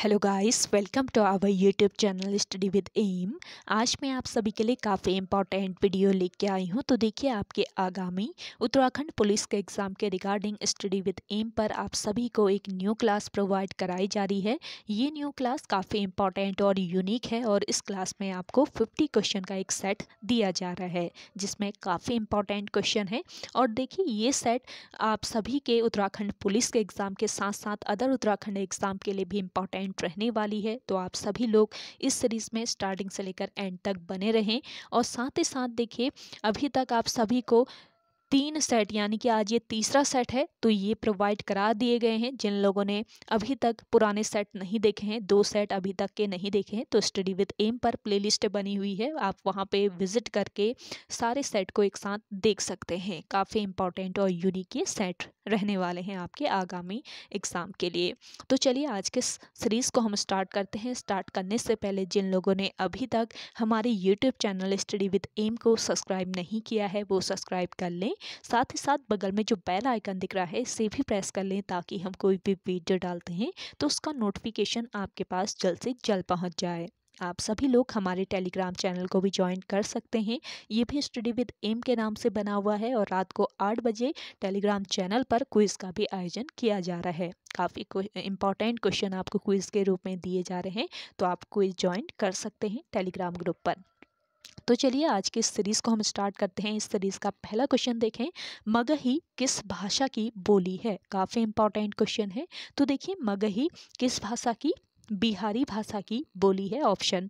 hello guys welcome to our YouTube channel study with M आज मैं आप सभी के लिए काफ़ी इंपॉर्टेंट वीडियो लेके आई हूं तो देखिए आपके आगामी उत्तराखंड पुलिस के एग्ज़ाम के रिगार्डिंग स्टडी विद एम पर आप सभी को एक न्यू क्लास प्रोवाइड कराई जा रही है ये न्यू क्लास काफ़ी इंपॉर्टेंट और यूनिक है और इस क्लास में आपको फिफ्टी क्वेश्चन का एक सेट दिया जा रहा है जिसमें काफ़ी इंपॉर्टेंट क्वेश्चन है और देखिए ये सेट आप सभी के उत्तराखंड पुलिस के एग्ज़ाम के साथ साथ अदर उत्तराखंड एग्ज़ाम के लिए भी इम्पॉर्टेंट इंटरेस्टेंट रहने वाली है तो आप सभी लोग इस सीरीज़ में स्टार्टिंग से लेकर एंड तक बने रहें और साथ ही साथ देखिए अभी तक आप सभी को तीन सेट यानी कि आज ये तीसरा सेट है तो ये प्रोवाइड करा दिए गए हैं जिन लोगों ने अभी तक पुराने सेट नहीं देखे हैं दो सेट अभी तक के नहीं देखे हैं तो स्टडी विद एम पर प्लेलिस्ट बनी हुई है आप वहाँ पे विजिट करके सारे सेट को एक साथ देख सकते हैं काफ़ी इंपॉर्टेंट और यूनिक ये सेट रहने वाले हैं आपके आगामी एग्ज़ाम के लिए तो चलिए आज के सीरीज़ को हम स्टार्ट करते हैं स्टार्ट करने से पहले जिन लोगों ने अभी तक हमारे YouTube channel study with M को सब्सक्राइब नहीं किया है वो सब्सक्राइब कर लें साथ ही साथ बगल में जो बेल आइकन दिख रहा है इसे भी प्रेस कर लें ताकि हम कोई भी वीडियो डालते हैं तो उसका नोटिफिकेशन आपके पास जल्द से जल्द पहुँच जाए आप सभी लोग हमारे टेलीग्राम चैनल को भी ज्वाइन कर सकते हैं ये भी स्टडी विद एम के नाम से बना हुआ है और रात को आठ बजे टेलीग्राम चैनल पर क्विज़ का भी आयोजन किया जा रहा है काफ़ी इंपॉर्टेंट क्वेश्चन आपको क्विज़ के रूप में दिए जा रहे हैं तो आप क्विज़ ज्वाइन कर सकते हैं टेलीग्राम ग्रुप पर तो चलिए आज की इस सीरीज़ को हम स्टार्ट करते हैं इस सीरीज़ का पहला क्वेश्चन देखें मगही किस भाषा की बोली है काफ़ी इंपॉर्टेंट क्वेश्चन है तो देखिए मगही किस भाषा की बिहारी भाषा की बोली है ऑप्शन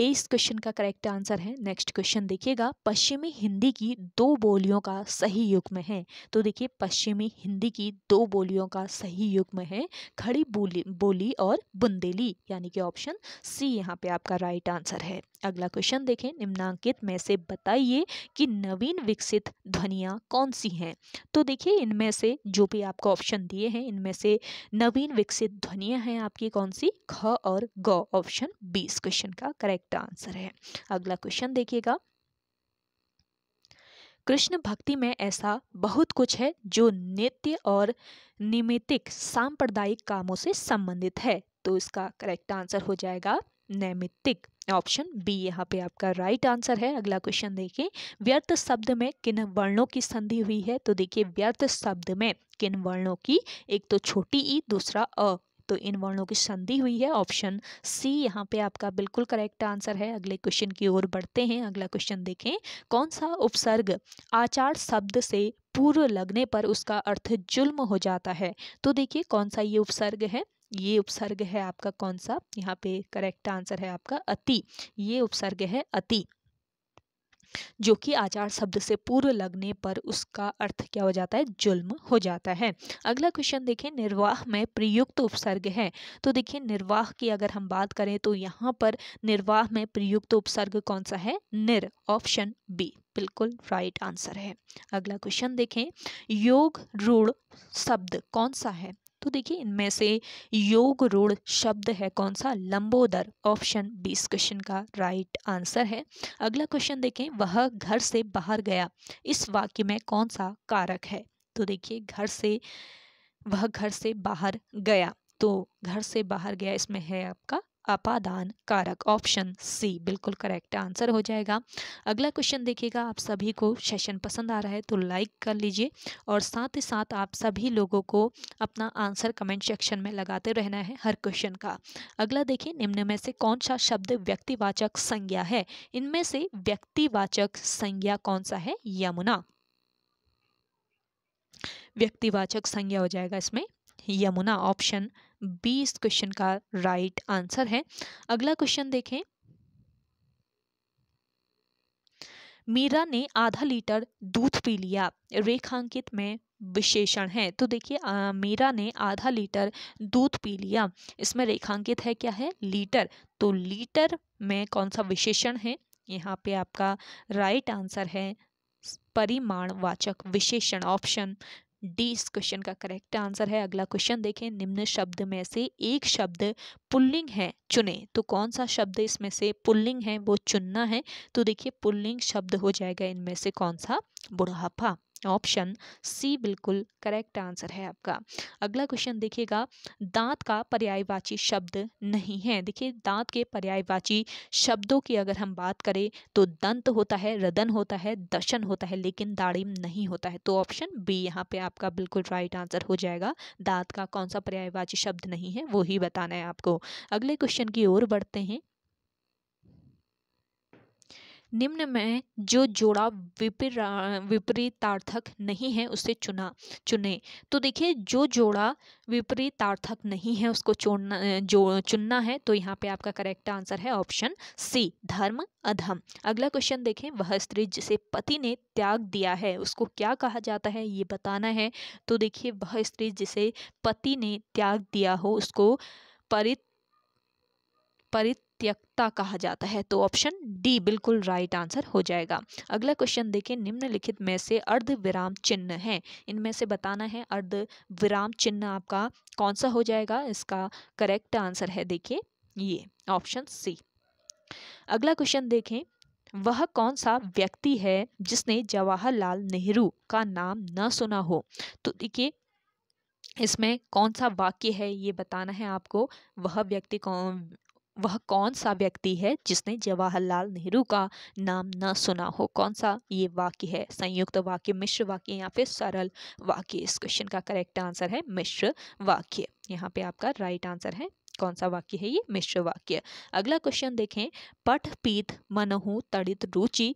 ए इस क्वेश्चन का करेक्ट आंसर है नेक्स्ट क्वेश्चन देखिएगा पश्चिमी हिंदी की दो बोलियों का सही युग्म है तो देखिए पश्चिमी हिंदी की दो बोलियों का सही युग्म है खड़ी बोली बोली और बुंदेली यानी कि ऑप्शन सी यहाँ पे आपका राइट आंसर है अगला क्वेश्चन देखें निम्नांकित में से बताइए कि नवीन विकसित ध्वनियाँ कौन सी हैं तो देखिए इनमें से जो भी आपको ऑप्शन दिए हैं इनमें से नवीन विकसित ध्वनियाँ हैं आपकी कौन सी ख और ग ऑप्शन बी इस क्वेश्चन का करेक्ट करेक्ट आंसर है अगला क्वेश्चन देखिएगा कृष्ण भक्ति में ऐसा बहुत कुछ है जो नित्य और निमित्तिक सांप्रदायिक कामों से संबंधित है तो इसका करेक्ट आंसर हो जाएगा नैमित्तिक ऑप्शन बी यहाँ पे आपका राइट आंसर है अगला क्वेश्चन देखिए व्यर्थ शब्द में किन वर्णों की संधि हुई है तो देखिए व्यर्थ शब्द में किन वर्णों की एक तो छोटी ई दूसरा अ तो इन वर्णों की संधि हुई है ऑप्शन सी यहाँ पे आपका बिल्कुल करेक्ट आंसर है अगले क्वेश्चन की ओर बढ़ते हैं अगला क्वेश्चन देखें कौन सा उपसर्ग आचार शब्द से पूर्व लगने पर उसका अर्थ जुल्म हो जाता है तो देखिए कौन सा ये उपसर्ग है ये उपसर्ग है आपका कौन सा यहाँ पे करेक्ट आंसर है आपका अति ये उपसर्ग है अति जो कि आचार शब्द से पूर्व लगने पर उसका अर्थ क्या हो जाता है जुल्म हो जाता है अगला क्वेश्चन देखें निर्वाह में प्रयुक्त उपसर्ग है तो देखिए निर्वाह की अगर हम बात करें तो यहाँ पर निर्वाह में प्रयुक्त उपसर्ग कौन सा है निर ऑप्शन बी बिल्कुल राइट आंसर है अगला क्वेश्चन देखें योग रूढ़ शब्द कौन सा है तो देखिए इनमें से योग रूढ़ शब्द है कौन सा लंबोदर ऑप्शन बी इस क्वेश्चन का राइट आंसर है अगला क्वेश्चन देखें वह घर से बाहर गया इस वाक्य में कौन सा कारक है तो देखिए घर से वह घर से बाहर गया तो घर से बाहर गया इसमें है आपका अपादान कारक ऑप्शन सी बिल्कुल करेक्ट आंसर हो जाएगा अगला क्वेश्चन देखिएगा आप सभी को सेशन पसंद आ रहा है तो लाइक कर लीजिए और साथ ही साथ आप सभी लोगों को अपना आंसर कमेंट सेक्शन में लगाते रहना है हर क्वेश्चन का अगला देखिए निम्न में से कौन सा शब्द व्यक्तिवाचक संज्ञा है इनमें से व्यक्तिवाचक संज्ञा कौन सा है यमुना व्यक्तिवाचक संज्ञा हो जाएगा इसमें यमुना ऑप्शन बी इस क्वेश्चन का राइट आंसर है अगला क्वेश्चन देखें मीरा ने आधा लीटर दूध पी लिया रेखांकित में विशेषण है तो देखिए मीरा ने आधा लीटर दूध पी लिया इसमें रेखांकित है क्या है लीटर तो लीटर में कौन सा विशेषण है यहाँ पे आपका राइट आंसर है परिमाणवाचक विशेषण ऑप्शन डी इस क्वेश्चन का करेक्ट आंसर है अगला क्वेश्चन देखें निम्न शब्द में से एक शब्द पुल्लिंग है चुने तो कौन सा शब्द इसमें से पुल्लिंग है वो चुनना है तो देखिए पुल्लिंग शब्द हो जाएगा इनमें से कौन सा बुढ़ापा ऑप्शन सी बिल्कुल करेक्ट आंसर है आपका अगला क्वेश्चन देखिएगा दांत का पर्यायवाची शब्द नहीं है देखिए दांत के पर्यायवाची शब्दों की अगर हम बात करें तो दंत होता है रदन होता है दशन होता है लेकिन दाड़िम नहीं होता है तो ऑप्शन बी यहाँ पे आपका बिल्कुल राइट आंसर हो जाएगा दांत का कौन सा पर्यायवाची शब्द नहीं है वो ही बताना है आपको अगले क्वेश्चन की ओर बढ़ते हैं निम्न में जो जोड़ा विपरा विपरीतार्थक नहीं है उसे चुना चुने तो देखिए जो जोड़ा विपरीतार्थक नहीं है उसको चुनना जो चुनना है तो यहाँ पे आपका करेक्ट आंसर है ऑप्शन सी धर्म अधम अगला क्वेश्चन देखें वह स्त्री जिसे पति ने त्याग दिया है उसको क्या कहा जाता है ये बताना है तो देखिए वह स्त्री जिसे पति ने त्याग दिया हो उसको परित परित त्यक्ता कहा जाता है तो ऑप्शन डी बिल्कुल राइट आंसर हो जाएगा अगला क्वेश्चन देखिए निम्नलिखित में से अर्ध विराम चिन्ह है इनमें से बताना है अर्ध विराम चिन्ह आपका कौन सा हो जाएगा इसका करेक्ट आंसर है देखिए ये ऑप्शन सी अगला क्वेश्चन देखें वह कौन सा व्यक्ति है जिसने जवाहरलाल नेहरू का नाम न सुना हो तो देखिए इसमें कौन सा वाक्य है ये बताना है आपको वह व्यक्ति कौन वह कौन सा व्यक्ति है जिसने जवाहरलाल नेहरू का नाम न सुना हो कौन सा ये वाक्य है संयुक्त तो वाक्य मिश्र वाक्य या फिर सरल वाक्य इस क्वेश्चन का करेक्ट आंसर है मिश्र वाक्य यहाँ पे आपका राइट आंसर है कौन सा वाक्य है ये मिश्र वाक्य अगला क्वेश्चन देखें पठ पीत मनहु तड़ित रुचि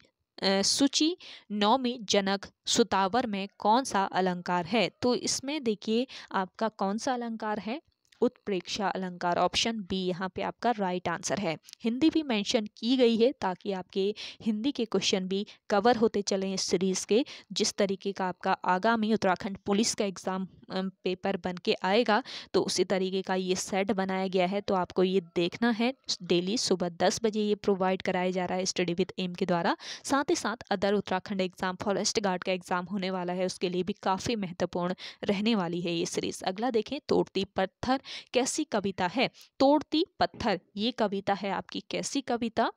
सूचि नौमी जनक सुतावर में कौन सा अलंकार है तो इसमें देखिए आपका कौन सा अलंकार है उत्प्रेक्षा अलंकार ऑप्शन बी यहाँ पे आपका राइट आंसर है हिंदी भी मेंशन की गई है ताकि आपके हिंदी के क्वेश्चन भी कवर होते चले इस सीरीज़ के जिस तरीके का आपका आगामी उत्तराखंड पुलिस का एग्ज़ाम पेपर बन के आएगा तो उसी तरीके का ये सेट बनाया गया है तो आपको ये देखना है डेली सुबह दस बजे ये प्रोवाइड कराया जा रहा है स्टडी विद एम के द्वारा साथ ही साथ other Uttarakhand exam forest guard का एग्जाम होने वाला है उसके लिए भी काफ़ी महत्वपूर्ण रहने वाली है ये सीरीज अगला देखें तोड़ती पत्थर कैसी कविता है तोड़ती पत्थर ये कविता है आपकी कैसी कविता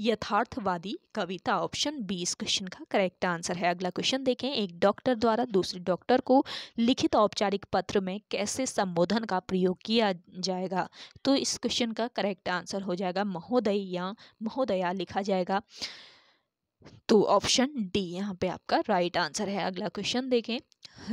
यथार्थवादी कविता ऑप्शन बी इस क्वेश्चन का करेक्ट आंसर है अगला क्वेश्चन देखें एक डॉक्टर द्वारा दूसरे डॉक्टर को लिखित औपचारिक पत्र में कैसे संबोधन का प्रयोग किया जाएगा तो इस क्वेश्चन का करेक्ट आंसर हो जाएगा महोदय या महोदया लिखा जाएगा तो ऑप्शन डी यहाँ पे आपका राइट आंसर है अगला क्वेश्चन देखें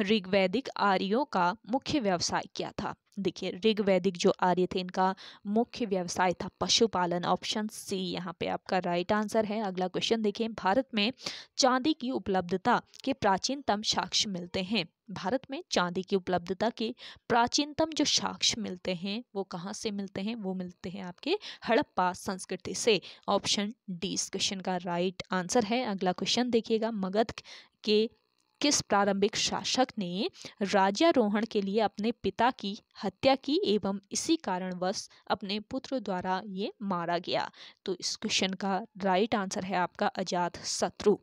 ऋग्वैदिक आर्यों का मुख्य व्यवसाय क्या था देखिए ऋग्वैदिक जो आर्य थे इनका मुख्य व्यवसाय था पशुपालन ऑप्शन सी यहाँ पे आपका राइट आंसर है अगला क्वेश्चन देखिए भारत में चांदी की उपलब्धता के प्राचीनतम साक्ष्य मिलते हैं भारत में चांदी की उपलब्धता के प्राचीनतम जो साक्ष्य मिलते हैं वो कहाँ से मिलते हैं वो मिलते हैं आपके हड़प्पा संस्कृति से ऑप्शन डी इस क्वेश्चन का राइट आंसर है अगला क्वेश्चन देखिएगा मगध के किस प्रारंभिक शासक ने राज्यारोहण के लिए अपने पिता की हत्या की एवं इसी कारणवश अपने पुत्र द्वारा ये मारा गया तो इस क्वेश्चन का राइट आंसर है आपका अजात शत्रु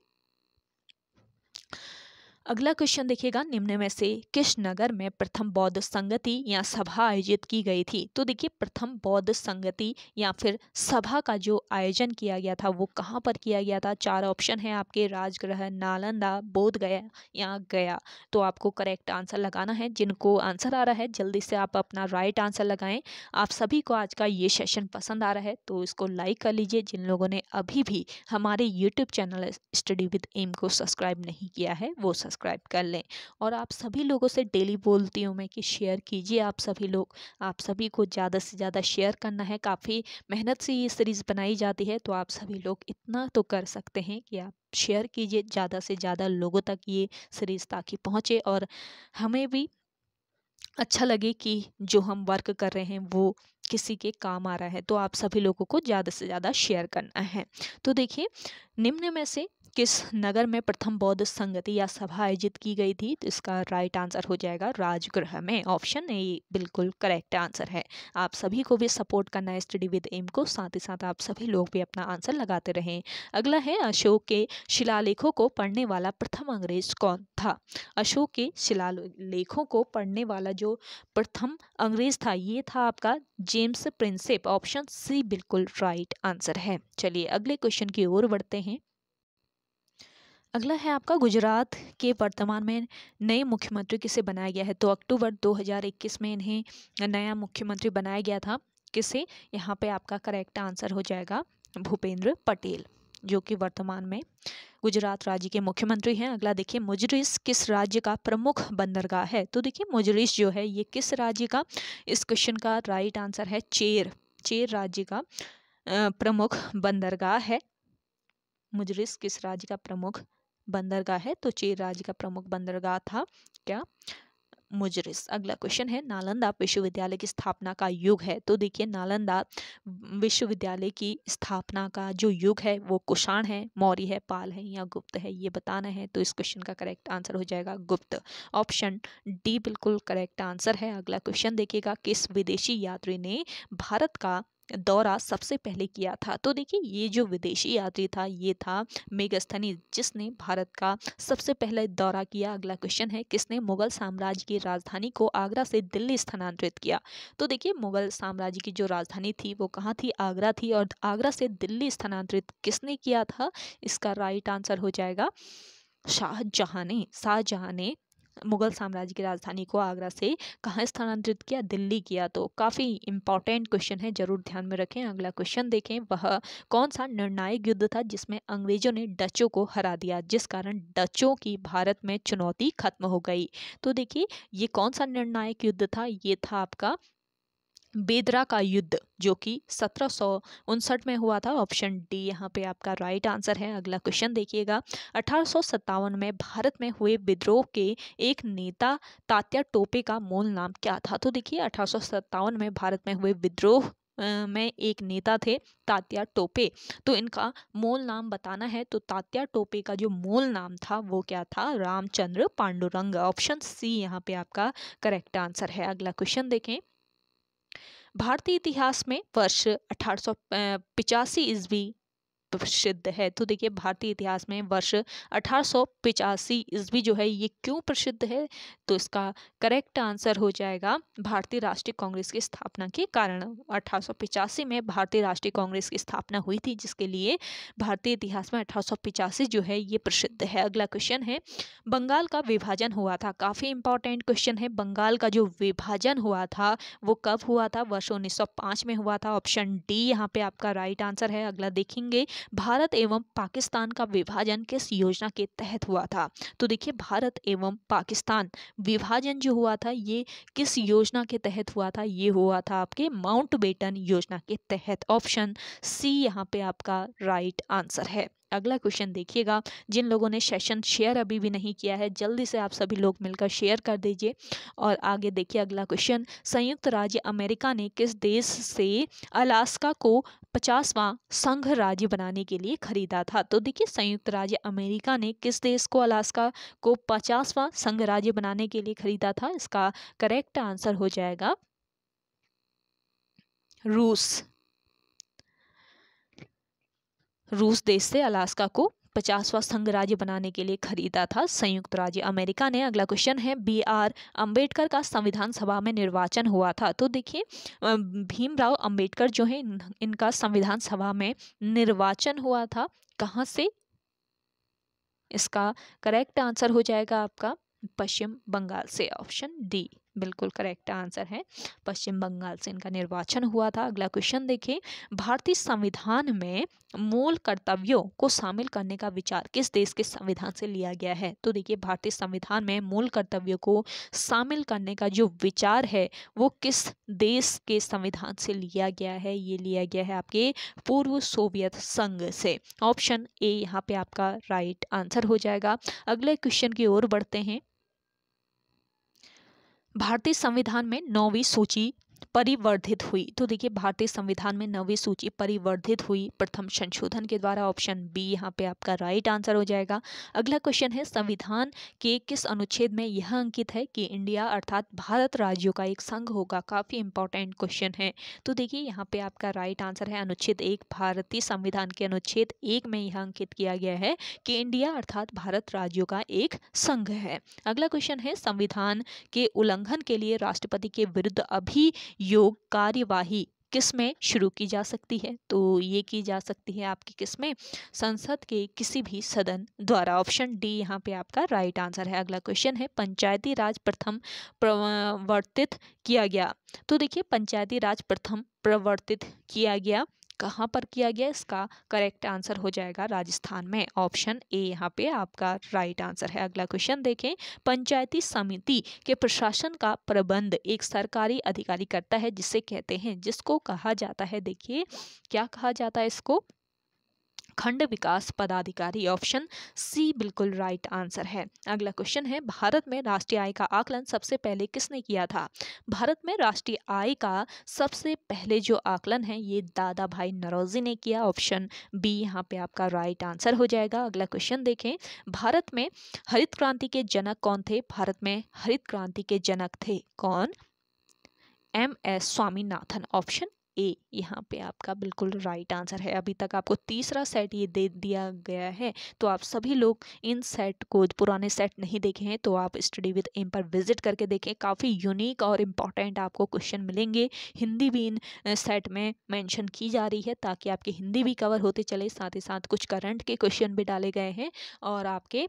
अगला क्वेश्चन देखिएगा निम्न में से किस नगर में प्रथम बौद्ध संगति या सभा आयोजित की गई थी तो देखिए प्रथम बौद्ध संगति या फिर सभा का जो आयोजन किया गया था वो कहाँ पर किया गया था चार ऑप्शन है आपके राजगृह नालंदा बोध गया या गया तो आपको करेक्ट आंसर लगाना है जिनको आंसर आ रहा है जल्दी से आप अपना राइट आंसर लगाएं आप सभी को आज का ये सेशन पसंद आ रहा है तो इसको लाइक कर लीजिए जिन लोगों ने अभी भी हमारे YouTube channel study with M को सब्सक्राइब नहीं किया है वो सब्सक्राइब सब्सक्राइब कर लें और आप सभी लोगों से डेली बोलती हूँ मैं कि शेयर कीजिए आप सभी लोग आप सभी को ज़्यादा से ज़्यादा शेयर करना है काफ़ी मेहनत से ये सीरीज़ बनाई जाती है तो आप सभी लोग इतना तो कर सकते हैं कि आप शेयर कीजिए ज़्यादा से ज़्यादा लोगों तक ये सीरीज़ ताकि पहुँचे और हमें भी अच्छा लगे कि जो हम वर्क कर रहे हैं वो किसी के काम आ रहा है तो आप सभी लोगों को ज़्यादा से ज़्यादा शेयर करना है तो देखिए निम्न में से किस नगर में प्रथम बौद्ध संगति या सभा आयोजित की गई थी तो इसका राइट आंसर हो जाएगा राजगृह में ऑप्शन ए बिल्कुल करेक्ट आंसर है आप सभी को भी सपोर्ट करना है स्टडी विद एम को साथ ही साथ आप सभी लोग भी अपना आंसर लगाते रहें अगला है अशोक के शिलालेखों को पढ़ने वाला प्रथम अंग्रेज कौन था अशोक के शिलालेखों को पढ़ने वाला जो प्रथम अंग्रेज था ये था आपका जेम्स प्रिंसेप ऑप्शन सी बिल्कुल राइट आंसर है चलिए अगले क्वेश्चन की ओर बढ़ते हैं अगला है आपका गुजरात के वर्तमान में नए मुख्यमंत्री किसे बनाया गया है तो अक्टूबर 2021 में इन्हें नया मुख्यमंत्री बनाया गया था किसे यहाँ पे आपका करेक्ट आंसर हो जाएगा भूपेंद्र पटेल जो कि वर्तमान में गुजरात राज्य के मुख्यमंत्री हैं अगला देखिए मुजरिस किस राज्य का प्रमुख बंदरगाह है तो देखिए मुजरिस जो है ये किस राज्य का इस क्वेश्चन का राइट आंसर है चेर चेर राज्य का प्रमुख बंदरगाह है मुजरिस किस राज्य का प्रमुख बंदरगाह है तो चेर राज्य का प्रमुख बंदरगाह था क्या मुजरिस अगला क्वेश्चन है नालंदा विश्वविद्यालय की स्थापना का युग है तो देखिए नालंदा विश्वविद्यालय की स्थापना का जो युग है वो कुषाण है मौर्य है पाल है या गुप्त है ये बताना है तो इस क्वेश्चन का करेक्ट आंसर हो जाएगा गुप्त ऑप्शन डी बिल्कुल करेक्ट आंसर है अगला क्वेश्चन देखिएगा किस विदेशी यात्री ने भारत का दौरा सबसे पहले किया था तो देखिए ये जो विदेशी यात्री था ये था मेघस्थनी जिसने भारत का सबसे पहले दौरा किया अगला क्वेश्चन है किसने मुगल साम्राज्य की राजधानी को आगरा से दिल्ली स्थानांतरित किया तो देखिए मुगल साम्राज्य की जो राजधानी थी वो कहाँ थी आगरा थी और आगरा से दिल्ली स्थानांतरित किसने किया था इसका राइट आंसर हो जाएगा शाहजहाँ ने शाहजहाँ ने मुगल साम्राज्य की राजधानी को आगरा से कहाँ स्थानांतरित किया दिल्ली किया तो काफ़ी इंपॉर्टेंट क्वेश्चन है जरूर ध्यान में रखें अगला क्वेश्चन देखें वह कौन सा निर्णायक युद्ध था जिसमें अंग्रेजों ने डचों को हरा दिया जिस कारण डचों की भारत में चुनौती खत्म हो गई तो देखिए ये कौन सा निर्णायक युद्ध था ये था आपका बेदरा का युद्ध जो कि सत्रह में हुआ था ऑप्शन डी यहाँ पे आपका राइट आंसर है अगला क्वेश्चन देखिएगा अठारह में भारत में हुए विद्रोह के एक नेता तात्या टोपे का मूल नाम क्या था तो देखिए अठारह में भारत में हुए विद्रोह में एक नेता थे तात्या टोपे तो इनका मूल नाम बताना है तो तात्या टोपे का जो मूल नाम था वो क्या था रामचंद्र पांडुरंग ऑप्शन सी यहाँ पे आपका करेक्ट आंसर है अगला क्वेश्चन देखें भारतीय इतिहास में वर्ष अठारह सौ पिचासी ईस्वी प्रसिद्ध है तो देखिए भारतीय इतिहास में वर्ष अठारह ईस्वी जो है ये क्यों प्रसिद्ध है तो इसका करेक्ट आंसर हो जाएगा भारतीय राष्ट्रीय कांग्रेस की स्थापना के कारण अठारह में भारतीय राष्ट्रीय कांग्रेस की स्थापना हुई थी जिसके लिए भारतीय इतिहास में अठारह जो है ये प्रसिद्ध है अगला क्वेश्चन है बंगाल का विभाजन हुआ था काफ़ी इंपॉर्टेंट क्वेश्चन है बंगाल का जो विभाजन हुआ था वो कब हुआ था वर्ष उन्नीस में हुआ था ऑप्शन डी यहाँ पे आपका राइट आंसर है अगला देखेंगे भारत एवं पाकिस्तान का विभाजन किस योजना के तहत हुआ था तो देखिए भारत एवं पाकिस्तान विभाजन जो हुआ था ये किस योजना के तहत हुआ था ये हुआ था आपके माउंट बेटन योजना के तहत ऑप्शन सी यहाँ पे आपका राइट आंसर है अगला क्वेश्चन देखिएगा जिन लोगों ने सेशन शेयर अभी भी नहीं किया है जल्दी से आप सभी लोग मिलकर शेयर कर दीजिए और आगे देखिए अगला क्वेश्चन संयुक्त राज्य अमेरिका ने किस देश से अलास्का को पचासवां संघ राज्य बनाने के लिए खरीदा था तो देखिए संयुक्त राज्य अमेरिका ने किस देश को अलास्का को पचासवां संघ राज्य बनाने के लिए खरीदा था इसका करेक्ट आंसर हो जाएगा रूस रूस देश से अलास्का को पचासवां संघ राज्य बनाने के लिए खरीदा था संयुक्त राज्य अमेरिका ने अगला क्वेश्चन है बी आर अम्बेडकर का संविधान सभा में निर्वाचन हुआ था तो देखिए भीमराव अम्बेडकर जो है इनका संविधान सभा में निर्वाचन हुआ था कहाँ से इसका करेक्ट आंसर हो जाएगा आपका पश्चिम बंगाल से ऑप्शन डी बिल्कुल करेक्ट आंसर है पश्चिम बंगाल से इनका निर्वाचन हुआ था अगला क्वेश्चन देखें भारतीय संविधान में मूल कर्तव्यों को शामिल करने का विचार किस देश के संविधान से लिया गया है तो देखिए भारतीय संविधान में मूल कर्तव्यों को शामिल करने का जो विचार है वो किस देश के संविधान से लिया गया है ये लिया गया है आपके पूर्व सोवियत संघ से ऑप्शन ए यहाँ पे आपका राइट आंसर हो जाएगा अगले क्वेश्चन की ओर बढ़ते हैं भारतीय संविधान में नौवीं सूची परिवर्धित हुई तो देखिए भारतीय संविधान में नवी सूची परिवर्धित हुई प्रथम संशोधन के द्वारा ऑप्शन बी यहाँ पे आपका राइट आंसर हो जाएगा अगला क्वेश्चन है संविधान के किस अनुच्छेद में यह अंकित है कि इंडिया अर्थात भारत राज्यों का एक संघ होगा काफ़ी इंपॉर्टेंट क्वेश्चन है तो देखिए यहाँ पे आपका राइट आंसर है अनुच्छेद एक भारतीय संविधान के अनुच्छेद एक में यह अंकित किया गया है कि इंडिया अर्थात भारत राज्यों का एक संघ है अगला क्वेश्चन है संविधान के उल्लंघन के लिए राष्ट्रपति के विरुद्ध अभी योग कार्यवाही किस में शुरू की जा सकती है तो ये की जा सकती है आपकी किस में संसद के किसी भी सदन द्वारा ऑप्शन डी यहाँ पे आपका राइट आंसर है अगला क्वेश्चन है पंचायती राज प्रथम प्रवर्तित किया गया तो देखिए पंचायती राज प्रथम प्रवर्तित किया गया कहाँ पर किया गया इसका करेक्ट आंसर हो जाएगा राजस्थान में ऑप्शन ए यहाँ पे आपका राइट आंसर है अगला क्वेश्चन देखें पंचायती समिति के प्रशासन का प्रबंध एक सरकारी अधिकारी करता है जिसे कहते हैं जिसको कहा जाता है देखिए क्या कहा जाता है इसको खंड विकास पदाधिकारी ऑप्शन सी बिल्कुल राइट आंसर है अगला क्वेश्चन है भारत में राष्ट्रीय आय का आकलन सबसे पहले किसने किया था भारत में राष्ट्रीय आय का सबसे पहले जो आकलन है ये दादा भाई नरोजी ने किया ऑप्शन बी यहाँ पे आपका राइट आंसर हो जाएगा अगला क्वेश्चन देखें भारत में हरित क्रांति के जनक कौन थे भारत में हरित क्रांति के जनक थे कौन M S Swaminathan option A यहाँ पे आपका बिल्कुल राइट आंसर है अभी तक आपको तीसरा सेट ये दे दिया गया है तो आप सभी लोग इन सेट को पुराने सेट नहीं देखे हैं तो आप स्टडी विद एम पर विजिट करके देखें काफ़ी यूनिक और इम्पॉर्टेंट आपको क्वेश्चन मिलेंगे हिंदी भी इन सेट में मैंशन की जा रही है ताकि आपकी हिंदी भी कवर होते चले साथ ही साथ कुछ करंट के क्वेश्चन भी डाले गए हैं और आपके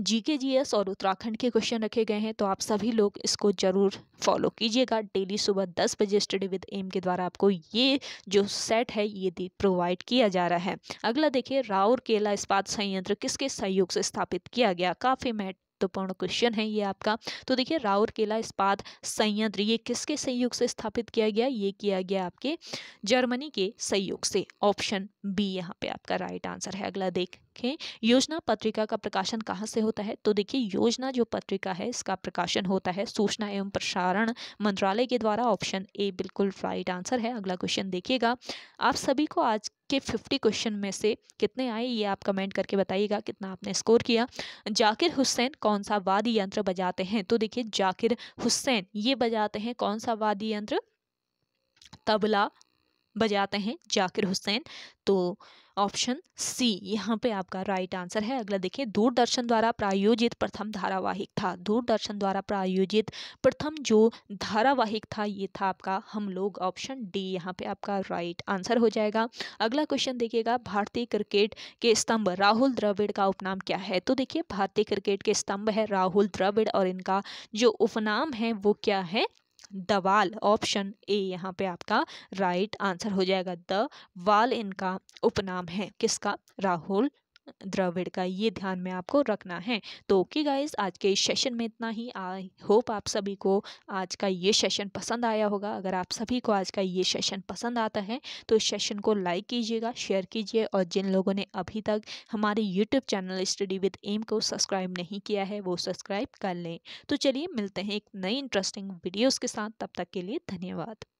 जी के जी एस और उत्तराखंड के क्वेश्चन रखे गए हैं तो आप सभी लोग इसको ज़रूर फॉलो कीजिएगा डेली सुबह दस बजे स्टडी विद एम के द्वारा आपको ये जो सेट है ये प्रोवाइड किया जा रहा है अगला देखिए राउरकेला इस्पात संयंत्र किसके सहयोग से स्थापित किया गया काफ़ी महत्वपूर्ण क्वेश्चन है ये आपका तो देखिए राउरकेला इस्पात संयंत्र ये किसके सहयोग से स्थापित किया गया ये किया गया आपके जर्मनी के सहयोग से ऑप्शन बी यहाँ पे आपका राइट आंसर है अगला देख रखें योजना पत्रिका का प्रकाशन कहाँ से होता है तो देखिए योजना जो पत्रिका है इसका प्रकाशन होता है सूचना एवं प्रसारण मंत्रालय के द्वारा ऑप्शन ए बिल्कुल राइट आंसर है अगला क्वेश्चन देखिएगा आप सभी को आज के 50 क्वेश्चन में से कितने आए ये आप कमेंट करके बताइएगा कितना आपने स्कोर किया जाकिर हुसैन कौन सा वादी यंत्र बजाते हैं तो देखिए जाकिर हुसैन ये बजाते हैं कौन सा वादी यंत्र तबला बजाते हैं जाकिर हुसैन तो ऑप्शन सी यहाँ पे आपका राइट आंसर है अगला देखिए दूरदर्शन द्वारा प्रायोजित प्रथम धारावाहिक था दूरदर्शन द्वारा प्रायोजित प्रथम जो धारावाहिक था ये था आपका हम लोग ऑप्शन डी यहाँ पे आपका राइट आंसर हो जाएगा अगला क्वेश्चन देखिएगा भारतीय क्रिकेट के स्तंभ राहुल द्रविड़ का उपनाम क्या है तो देखिए भारतीय क्रिकेट के स्तंभ है राहुल द्रविड़ और इनका जो उपनाम है वो क्या है दवाल ऑप्शन ए यहाँ पे आपका राइट आंसर हो जाएगा द वाल इनका उपनाम है किसका राहुल द्रविड़ का ये ध्यान में आपको रखना है तो ओके गाइज आज के इस सेशन में इतना ही आई होप आप सभी को आज का ये सेशन पसंद आया होगा अगर आप सभी को आज का ये सेशन पसंद आता है तो इस सेशन को लाइक कीजिएगा शेयर कीजिए और जिन लोगों ने अभी तक हमारे YouTube channel study with M को सब्सक्राइब नहीं किया है वो सब्सक्राइब कर लें तो चलिए मिलते हैं एक नई इंटरेस्टिंग वीडियोज़ के साथ तब तक के लिए धन्यवाद